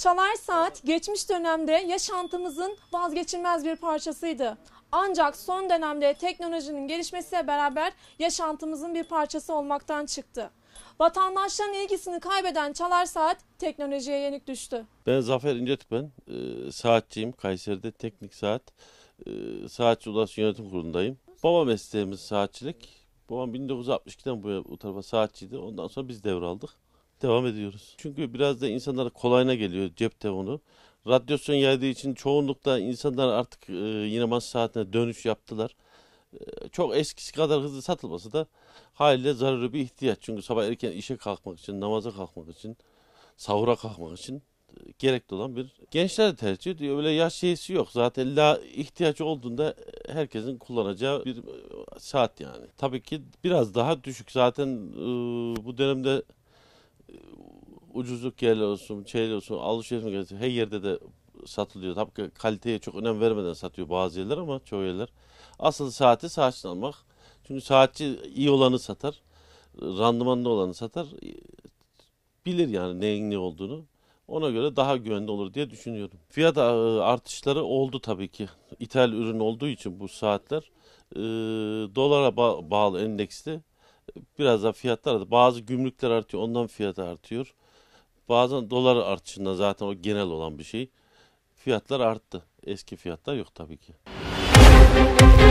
Çalar Saat geçmiş dönemde yaşantımızın vazgeçilmez bir parçasıydı. Ancak son dönemde teknolojinin gelişmesiyle beraber yaşantımızın bir parçası olmaktan çıktı. Vatandaşların ilgisini kaybeden çalar saat teknolojiye yenik düştü. Ben Zafer İncetmen, e, ee, saatçiyim. Kayseri'de teknik saat, e, saatçi odası yönetim kurulundayım. Baba mesleğimiz saatçilik. Babam 1962'den bu, bu tarafa saatçiydi. Ondan sonra biz devraldık devam ediyoruz. Çünkü biraz da insanlara kolayına geliyor cep telefonu. Radyasyon yaydığı için çoğunlukla insanlar artık e, yine mas saatine dönüş yaptılar. E, çok eskisi kadar hızlı satılması da haliyle zararlı bir ihtiyaç. Çünkü sabah erken işe kalkmak için, namaza kalkmak için, sahura kalkmak için e, gerekli olan bir gençler tercih ediyor. Öyle yaş şeysi yok. Zaten la ihtiyaç olduğunda herkesin kullanacağı bir e, saat yani. Tabii ki biraz daha düşük. Zaten e, bu dönemde ucuzluk yerler olsun, şeyler olsun, alışveriş merkezi her yerde de satılıyor. Tabii ki kaliteye çok önem vermeden satıyor bazı yerler ama çoğu yerler. Asıl saati saatçiden almak. Çünkü saatçi iyi olanı satar. Randımanlı olanı satar. Bilir yani neyin ne olduğunu. Ona göre daha güvenli olur diye düşünüyorum. Fiyat e, artışları oldu tabii ki. İthal ürün olduğu için bu saatler e, dolara ba bağlı endeksli biraz da fiyatlar da bazı gümrükler artıyor ondan fiyatı artıyor. Bazen dolar artışında zaten o genel olan bir şey. Fiyatlar arttı. Eski fiyatlar yok tabii ki.